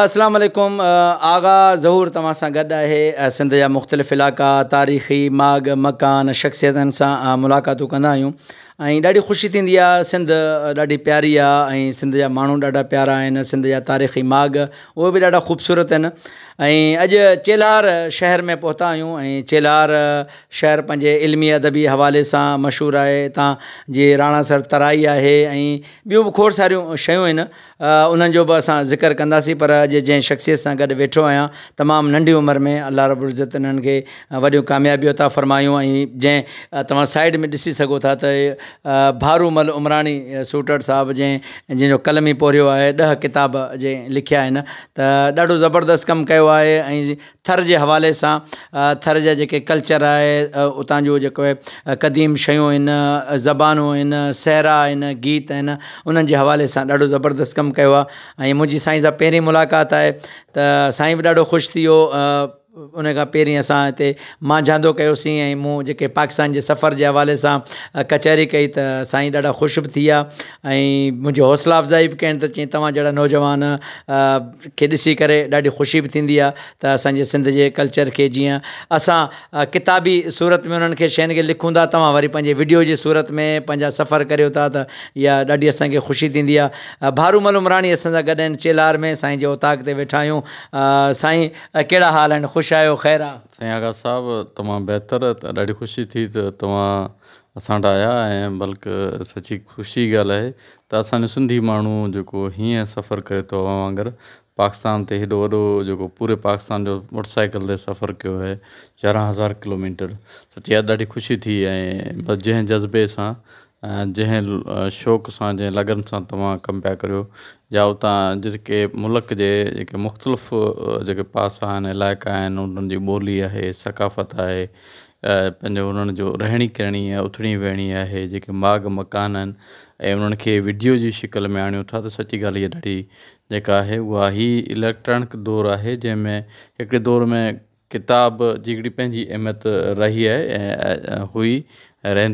السلام علیکم آغا ظہور تماں سان گڈ ہے سندھ جا مختلف علاقہ تاریخی ماگ مکان شخصیتن سان ملاقاتوں کندا ہوں ایڈی خوشی تھی ساڑی پیاری آئی سا موڑا پیارا سندھ جا تاریخی ماگ وہ بھی ڈاڑا خوبصورت اج چلار شہر میں پہتا چلار شہر پانے علمی ادبی حوالے سے مشہور ہے تا جی رانا سر ترائی ہے بیوں کور سارے شیئر انکر کراس پر شخصیت سے گھر ویٹو آیا تمام ننڈی عمر میں اللہ رب الزت ان کے وڈی کا فرمائیں جی تر سائڈ میں ڈسو سو تھا بارو مل امرانی سوٹر صاحب جن جنوب قلم پورو ہے دہ کتاب جی لکھا ہے تبردست کم کیا ہے تھر کے حوالے سے تھر جا کلچر ہے اتان جو قدیم شعبانوں سہرا گیت اہن کے حوالے سے زبردست کم کیا سائی سے پہن ملاقات ہے سائی بھی ڈاڑو خوشی ہو ان کا پری ماںجو کر سی پاکستان کے سفر کے حوالے سے کچہری کی سائی ڈا خوش بھی تھی مجھے حوصلہ افزائی بھی کئی تب جہاں نوجوان کے ڈسک کروشی بھی اے سی کلچر کے جی اصل کتابی سورت میں ان شوں ترین ویڈیو سورت میں پا سفر کری خوشی تھی بارو ملوم رانی اب گھنٹے چلار میں سائی کے اوتاد ویٹا آپ سائی حال ا خوش آ خیر آگات سا تمام بہتر ڈاڑی خوشی تھی تو تا آیا بلکہ سچی خوشی گال ہے تو او سی موبائل سفر کرے تو واغر پاکستان تھی ایڈو وورے پاکستان جو موٹر سائکل سے سفر کیا ہے یارہ ہزار کلو میٹر سچی یار دشی تھی بس جن جذبے سے جن شوق سے جن لگن سے تا کمپیا کرو یا اتنا جس کے ملک کے مختلف جب پاس علاقہ ان بولی ہے ثقافت ہے انی کہ اتنی ویڈی ہے ماگ مکان ایڈیو کی شکل میں آ سچی گال یہ ہے وہ الیکٹرانک دور ہے جی میں ایک دور میں کتابی اہمیت ری ہے ہوئی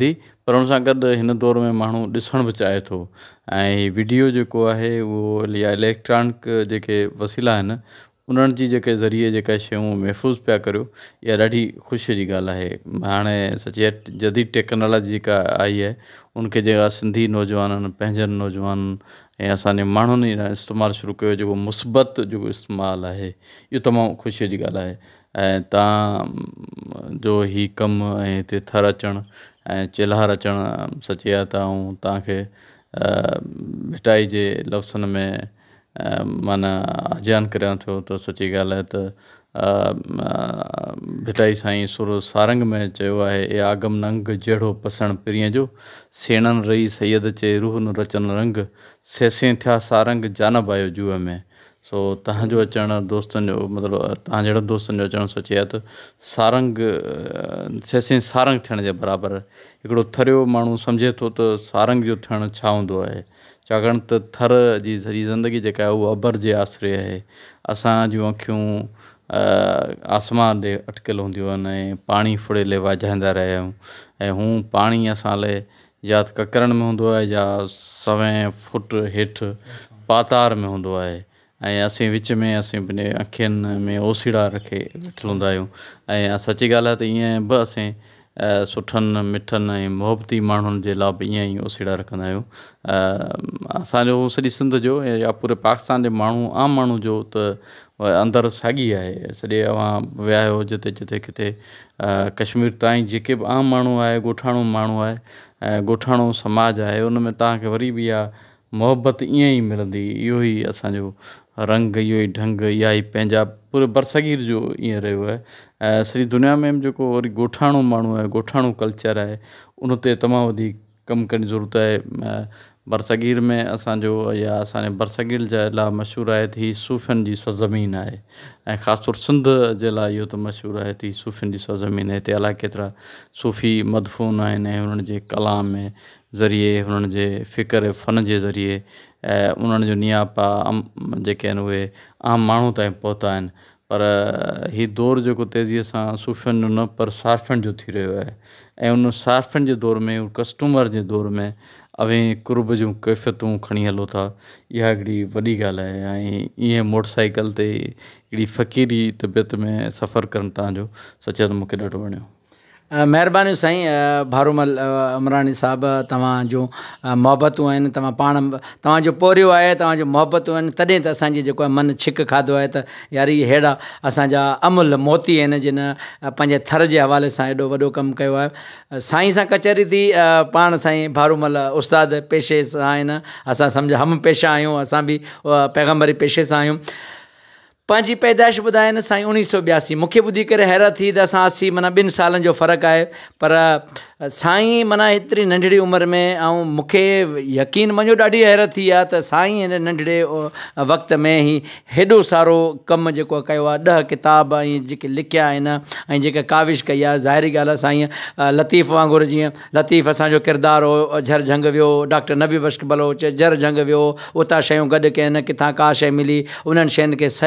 ری پر گد ان دور میں موس بھی چاہے تو ویڈیو جو الیٹرکے وسیلہ ہیں ان کے ذریعے شیئر محفوظ پہ کری خوشی کی ہاں سچ جدید ٹیکنالوجی آئی ہے ان کے ساتھی نوجوان نوجوان یا اانے مانا استعمال شروع کرسبت جو استعمال ہے یہ تمام خوشی کی غال ہے تا جو ہی کم تھر اچھا چلہ اچھا سچے آیا تا بٹائی کے لفظ میں مان آجیان کرا تھا تو سچی گال ہے تو بٹائی سائی سر سارن میں چائے اے آگم نن جڑوں پسن پریوں جو سین رئی سید چی روح رچن رنگ سیسے تھیا سارن جانب آئے ج سو تجو دورست مطلب تا جڑے دوست سوچی ہے تو سارن سی سارن تھے برابر ایکڑو تھرو مو سمجھے تو سارن جو ہوں تو تھر ساری زندگی جا ابر کے آسرے ہے اصان جھون آسمان دٹکل ہوں پانی فرے لے واجائی ریاں پانی اصل یا تو ککر میں ہوں یا سویں فٹ یہ پاتار میں ہوں ایسی وسی اخ میں اسڑا رکھے ویٹل ہوں آیا سچی غالب ہے تو یہ بسیں سٹھن محبتی مان بھی اسڑا رکھا اصانوں ساری سندھ جو پورے پاکستان کے مو آم مہنگ جو تندر ساگی ہے سجے ویا جے کشمیر تا جے بھی آم مواٹانو مانگ آئے گوٹانو سماج ہے ان میں تا وی بھی یہ محبت اے ملتی یہ اب رنگ یہ ڈھنگ اہم پورے برس گیر جو رہے ہیں ساری دنیا میں جو وی گوٹانوں مہوائے ہے گوٹانو کلچر ہے انتہے تمام بڑی کم کرنے کی ضرورت ہے برسگیر میں اصانو یہ برس گیر جا ل مشہور ہے تو یہ سوفن کی سر زمین ہے خاص طور سندھ لائے یہ تو مشہور ہے تو سفین سر زمین ہے الرا صفی مدفون ہے ان کے کلام ہے ذریعے ان فکر فن کے ذریعے ان نیہپا اے آم مہتا پر یہ دور جوزی سے صوفین جو ن صارف جو رہی ہے ایون صارفین دور میں کسٹمر کے دور میں اوین قرب جی کفتوں کھڑی ہلو تاکہ ایک ویل ہے یعنی موٹر سائکل تھی فقی طبیعت میں سفر کر سچا تو ویو سائی بارمل امرانی صاحب تعوج محبتوں تا تعریو آئے تھی محبتوں تین تو اب من چھک کھاو ہے تو یار یہ اڑا اب امل موتی ہیں جن پانے تھر کے حوالے سے ایڈو و سائی سے کچہری تھی پان سائی بارمل استاد پیشے سے آنا اصا سمجھ ہم پیشہ آیا بھی پیغمبری پیشے سے آیا پی پیدائش بدھا سائی انیس سو بیاسی میرے بدھ کر حیرت تھی تاکہ اَسی من بن سال فرق ہے پر سائی من ایتری ننڈڑی عمر میں اور میک یقین منو ڈاڑی حیرت تھی تو سائی ننڈڑے وقت میں ہی ادو سارا کم جو کتاب لکھا قابش کئی ہے ظاہری گال سائی لطیف وغرے لطیف اصانو کردار ہو جھر جھنگ ویو ڈاکٹر نبی بشک بلو چر جھنگ و شاعری گڈ کے کتنا کا شی ملی ان شہ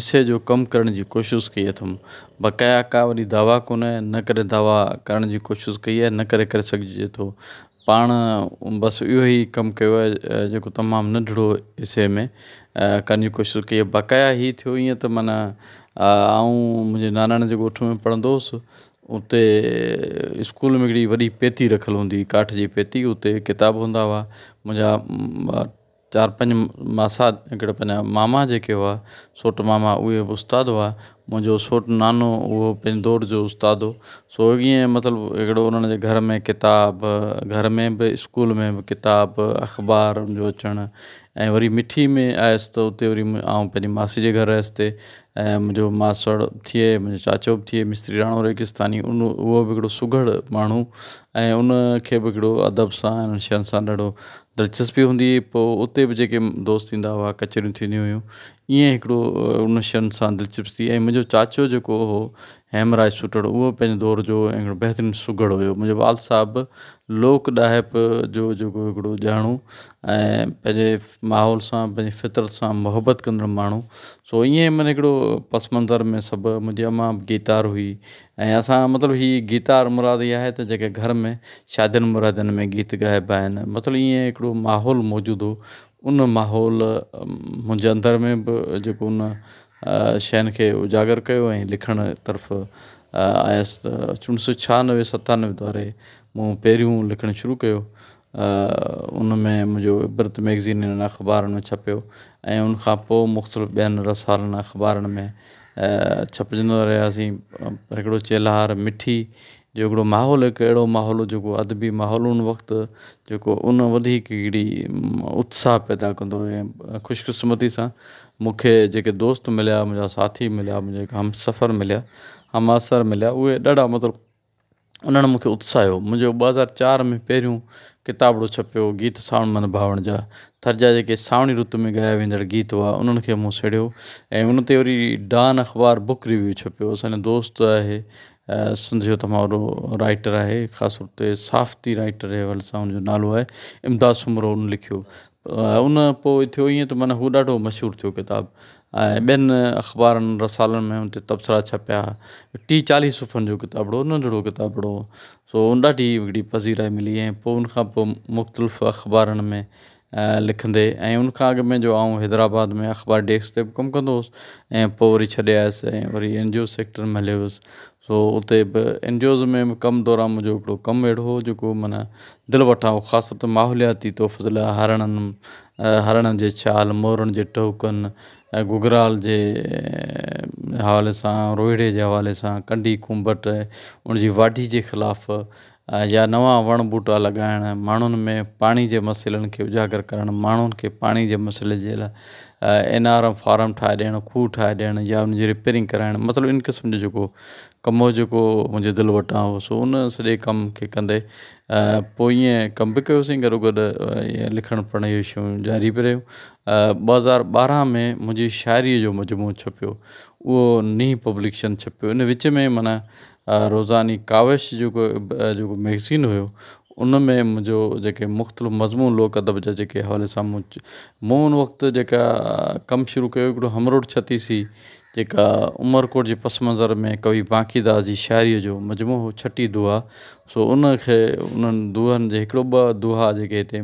صے کم کرنے کی کوشش کی اتم بقایا کا وی دا کو نا کرنے کی کوشش کی نکل کر سکے تو پا بس اے کم کیا ہے تمام ننڈڑو حصے میں کرنے کی کوشش کی بقایا یہ تھوڑی توں نان کے گوٹھ میں پڑھ اتنے اسکول میں ایک وی پےتی رکھ ہوں کاٹھ کی پےتی اتنے کتاب ہوں مجھا چار پچ ماسا ماما ہوا سوٹ ماما او استاد ہوا مجھے سوٹ نانو وہ دور جو استاد ہو سو یہ مطلب ایک گھر میں کتاب گھر میں بھی اسکول میں بھی کتاب اخبار جو اچھا ویری مٹھی میں آئس تو اتنے ویری آؤں ماسی رہس مجھے ماسوڑ تھے مجھے چاچو بھی تھے مستری رانا ریگستانی ان وہ بھی سگڑ مہوں ان کے بھیڑو ادب سے ان شاڑی دلچسپی ہوں اتنے بھی دوست بھی نہیں ہوا کچری ہوئی یہ ان شسپی تھی مجھے چاچو جو ہیمراج سوٹر وہ دور جو بہترین سگڑ ہو صاحب لوک ڈاہپ جوڑوں ماحول سے فطرت سے محبت کرو سو یہ من ایک پس مندر میں سب مجھے اما گیتار ہوئی اصا مطلب ہاں گیتار مراد یہ ہے تو گھر میں شادی مرادی میں گیت گائبا ہے مطلب یہ ماحول موجود ہو ان ماحول مجھے اندر میں بھی ان شاگر کیا لکھنے ترف آئس انس سو چھانوے ستانوے دوارے میں پہروں لکھن شروع کیا ان میں مجھے عبرت میگزین اخبار میں چھپی اِن انخت بین رسال اخبار میں چھپج رہس چیلار میٹھی جو ماحول ایک اڑو ماحول جو ادبی ماحول ان وقت جو اندیک ایک اتساہ پیدا کریں خوش قسمتی دوست ملے مجھے ساتھی ملیا ہم سفر ملیا ہم آسر ملیا وہ داڑھا مطلب انتساہ ہو مجھے ب ہزار چار میں پہروں کتابڑ چپی گیت سو مند بھاجا تھرجا ساڑی رتو میں گایا ود گیت ہوا ان کے سڑکی انی ڈان اخبار بک ریویو چھپی اب دوست ہے سندھو رائٹر ہے خاص طور سے سافتی رائٹر اے والا نالو ہے امداد سمرون لکھو ان پ من وہ ڈشہ تھو کتاب بین اخبار رسالوں میں ان تبصرہ چھپیا ٹیر چالیس صفن جو کتاب نندڑوں کتاب سو ڈاٹی پذیر ملی ان مختلف اخبار میں لکھندے ان کا اگ میں جو آؤں حیدرآباد میں اخبار ڈیسک سے کم کس ایڈے آس وی این جی او سیکٹر میں ہلھی ہو सो उते बि एन जी ओज़ में कमु दौरान मुंहिंजो हिकिड़ो कमु अहिड़ो हो जेको माना दिलि वठां ख़ासि तौर ते माहौलियाती तोहफ़ज़ लाइ हरणनि हरणनि जे छाल मोरनि जे टोकनि ऐं गुगराल जे हवाले सां रोहिड़े जे हवाले सां कंडी खुंबट उनजी वाढी जे ख़िलाफ़ु یا نواں ون بوٹا لگائیں مان میں پانی کے مسٔل کے اجاگر کر پانی کے مسٔلے این آر فارم ٹھا دو ٹھائے دا ان کی ریپئرنگ کرسم جو کم ہوئی دل وٹا ہو سو ان سی کم کے کندے پم بھی سی گرو گئے لکھن پڑھنے شری بھی رہی بزار بارہ میں مجھے شاعری جو مجموعہ چپی وہ نی پبلشن چپی ان وچ میں من روزانی کاوش جو میگزین ہو ان میں مجھے مختلف مضمون لو کدب حوالے سے موقع جگہ کم شروع کیا ہمرو چھت سی جا امرکوٹ کی پس منظر میں کبھی بانکی داس شاعری جو مضموع چھٹی دعا سو ان کے ان دو ایک دہا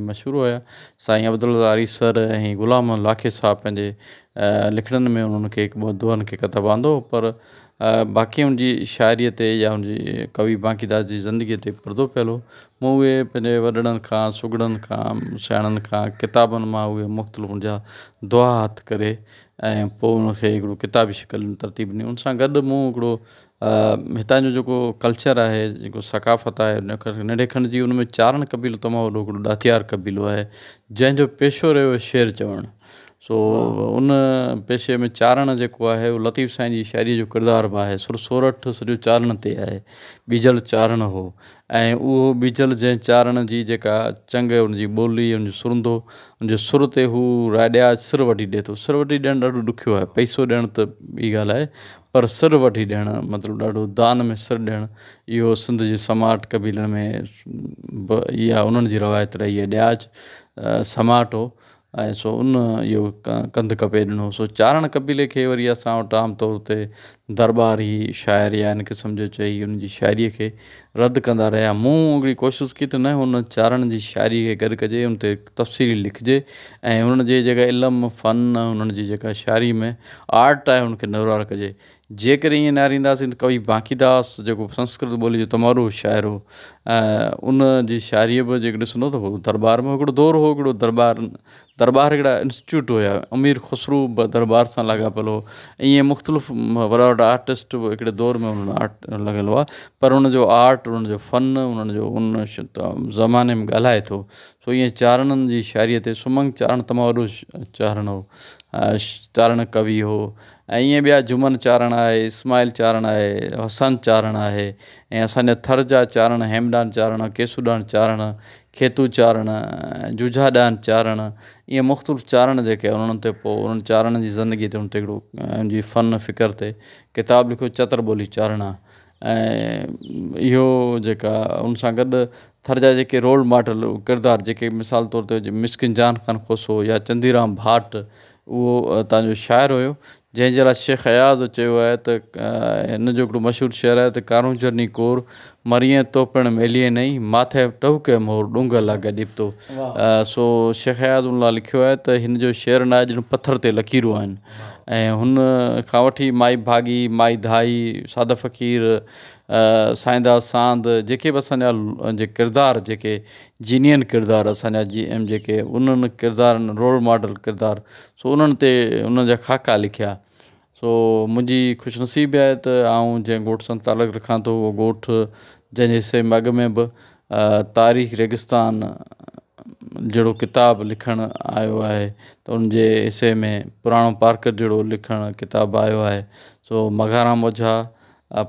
مشہور ہوا سائی عبد الز عری سر غلام لاخی صاحب پہ لکھنے میں ان کے د دوہن کے قدب آدھ پر باقی ان کی شاعری سے یا ان کبھی بانکی داس کی زندگی سے پردو پھیلو میرے پے ودڑن کا سوگڑن کا سیاڑ کا کتاب مختلف ان دعا ہات کرے ان کے کتاب شکل ترتیب دیں ان گد موڑو ہتانوں جو کلچر ہے ثقافت ہے نڈے کنج ان میں چار قبیلوں تمام وقت ڈاطار قبیلو ہے جنوب پیشو رہے ہوئے شیر چوڑ تو ان پیشے میں چار جو ہے وہ لطیف سائیں کی شاعری جو کردار بھی ہے سر سورٹ سجھے چار پہ ہےجل چار ہوجل جن چار جا چون بولی ان سرندوں سر تھی رائے ڈیاج سر وا دے تو سر ویٹ دکھو ہے پیسہ دی گال ہے پر سر وٹ مطلب دان میں سر ڈو سندھ کے سماٹ قبیل میں یہ ان کی روایت یہ ڈیاج سماٹ ہو سو ان یہ کند کپے دنوں سو چار قبیلے کے وی اٹ عمت درباری شاعر یا انسم کے چی ان کی شاعری کے رد کرا رہا میری کوشش کی تین چار جایری جی کے گر کہ ان تفصیلی لکھجے ان کا علم فن ان شاعری میں آرٹ ہے ان کے نروار کرے جی کردی کبھی بانکی داس جو سنسکرت بولی جو تمارو شاعر ہو ان کی جی شاعری بھی سو دربار میں دور ہوربار دربار ایک انسٹیٹوٹ ہوا امیر خسرو دربار سے لگا پل ہو مختلف وا وا آرٹسٹ دور میں آرٹ لگا پر آرٹ فن ان زمانے میں گالائے تو یہ چار کی شاعری سے سمنگ چار تمام و چار ہو چار کوی ہوا جمن چار ہے اسمائل چار ہے حسن چار ہے یہ اصانیہ تھر جا چار ہیمڈان چار کیسودان چار کھیت چار جوجھا ڈان چار یہ مختلف چار جا ان چار کی زندگی فن فکر تھے کتاب لکھ چتر بولی چارا یہ ان گ تھرج رول ماڈل کردار کے مثال طور سے مسکن جان خان کوسو یا چندیرام بھاٹ وہ تاج شاعر ہو جن کے لائف شےخیاز چائے تین مشہور شہر ہے کارونجرنی کو مرییں توپین ملیے نئی ماتے ٹہو کے موڑ ڈوںگ لا گتو سو شیخیاز ان لکھنؤ شہر نہ جن پتھر لکیروں وٹ مائی باغی مائی دھائی سادہ فقیر سائدہ ساند جے بھی اب کردار کےنیدار اب جی اندار رول ماڈل کردار سو اناکہ لکھیا سو میری خوشنصیب ہے تو آؤں جن گوٹ سے تعلق رکھا تو وہ گوٹ جن کے حصے میں اگ میں بھی تاریخ ریگستان جب کتاب لکھن آیا ہے ان کے حصے میں پرانا پارک جڑو لکھن کتاب آیا ہے سو مغارا موجھا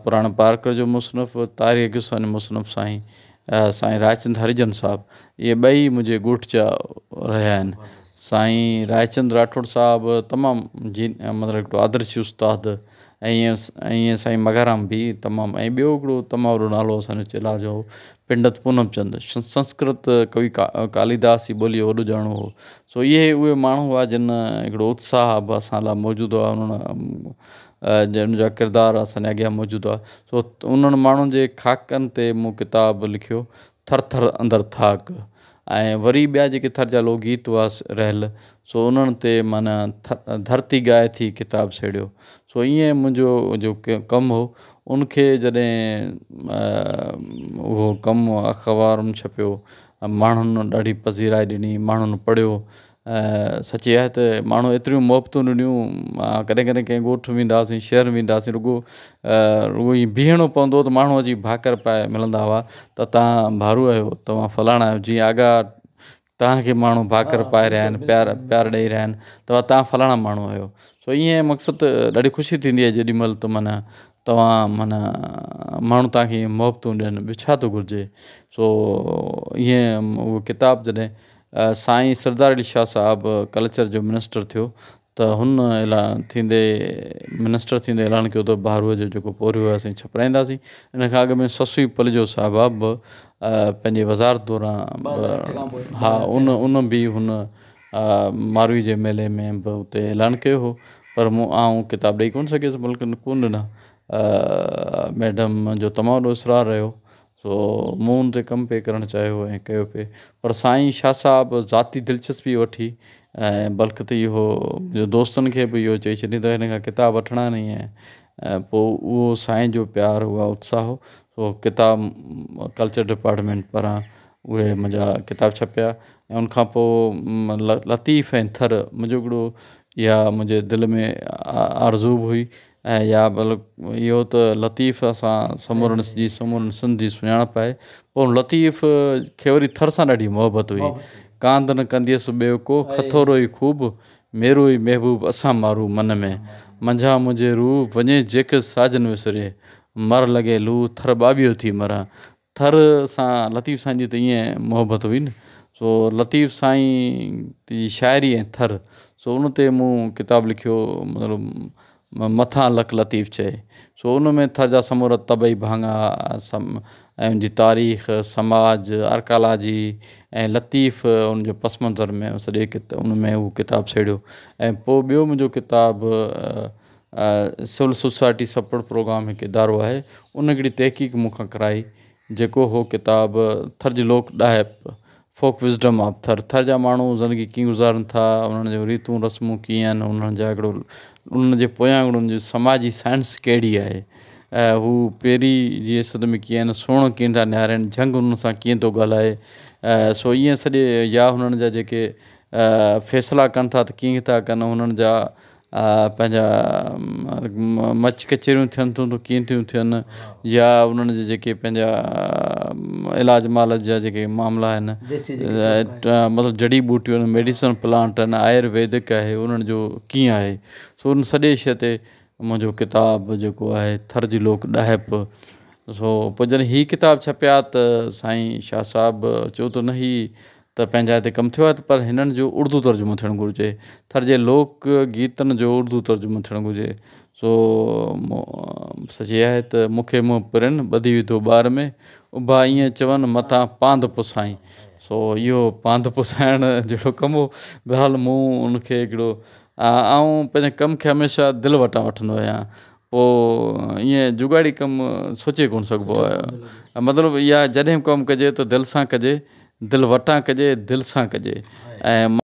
پُرانے پارک جو مصنف تاریخ حسن مصنف سائی رائےچند ہریجن صاحب یہ بھئی مجھے گوٹ جا رہا سائی رائےچند راٹوڑ ساحب تمام جی مطلب آدرش استاد یہ سائ مغارام بھی تمام تمام وال چاج پنڈت پونم چند سنسکرت کبھی کالیداس ہی بولی واؤ سو یہ مو جن ایک اتساہ موجود ہوا جن کا کردار اگیا موجود ہوا سو ان میرے خاکن تھی کتاب لکھ تھر تھر اندر تھاکہ ویسے تھر جا لوک گیت رہے مان تھرتی گائے تھی کتاب سیڑھی سو یہ مجھے جو کم ہو ان کے جد وہ کم اخبار چھپی ماڑی پذیر ڈنی مڑوں سچی ہے تو موت محبت دنوں کدیں کیں کہ گوٹ واسطے شہر وسے رگو بہنو پو مجیے بھاکر پائے ملتا ہوا تو تا بارو تلانا آ جی آگاہ تا کہ مہنگا بھاکر پائے رہا پیار پیار دے رہا ہے تو تا فلانا مہنگ آ سو یہ مقصد ڈاڑی خوشی تھی ہے جی مہل مانا تعا من میری محبت دن تو گُرجے سو یہ کتاب جن سائی سردار علی شاہ صاحب کلچر جو منسٹر تھو تو اندے منسٹر تعلق کیا تو بہارو جو ہے چھپرائیس ان کا اگ میں سس پلجو صاحب پہ بازار دووران ہاں ان بھی ان ماروی میلے میں ایلان کیا ہوتا کو سک ملک کو کون دیڈم جو تمام اسرار رہے سو منت کم پہ کرنا چاہیے کہ پہ سائی شا سا ذاتی دلچسپی ویلک تو یہ دوست چی چین کتاب وی ہے تو وہ سائی پیار ہوا اتساہ کتاب کلچر ڈپارٹمنٹ پار اے مجھے کتاب چھپیا ان لطیف تھر مجھے ایکڑوں یا مجھے دل میں آرزوب ہوئی یا مطلب یہ ہوتیف اصا سمورن سی سمور سن کی سائے لطیف کے ویری تھر سے محبت ہوئی کانت نندی ہوس کتو رو ہی خوب میرو ہی محبوب اصا ماروں من میں منجا مجھے روح من جیک ساجن وسرے مر لگے لو تھر بابیو تھی مرا تھر سا لطیف سے یہ موبت ہوئی نا سو مطلب لطیف سائی شاعری ہے تھر سو انتاب لکھو مطلب متعلق لطیف چی سو ان میں تھرجا سمور تبئی بھانگا ان کی جی تاریخ سماج آرکالاجی لطیف ان کے پس منظر میں سجے ان میں وہ قاب سو ایو مجھے کتاب سیول سوسائٹی سپورٹ پروگرام ایک ادارہ انی تحقیق مخا کرائی جو کتاب تھرج جی لوک ڈائپ فوک ویزڈم آپ تھر تھر جا مو زندگی کیوں گزارن تھا انیتوں رسموں کی ان کےغرن جو سماجی سائنس کہڑی ہے وہ پہ ستم کی سونا کیونکہ نارن جنگ انسان کیلائے سو یہ سجے یا انجا فیصلہ کن تھا کن ان مچھ کچیر کین یا ان کے علاج مالج جا معاملہ مطلب جڑی بوٹو میڈیسن پلانٹ ان آیورویدک ہے ان سجی شے مجھے کتاب ہے تھرج لوک ڈاہپ سو جن یہ کتاب چھپا تو سائی شاہ صاحب چی توا کم تھوڑی اردو ترجمہ تھیں گرجی تھرجی لوک گیتن جو اردو ترجمہ تھن گرے سو سچی ہے تو میرے مو پر بدی وی تو بار میں با یہ چھ پاند پوسائیں سو یہ پاند پوسائن جو کم ہو بہرحال مو ان کے کم کے ہمیشہ دل وٹا وگاڑی کم سوچے کون سکب مطلب یہ جدیں بھی کم کرے تو دل سے کرے دل وٹاں کہ دل سے کہ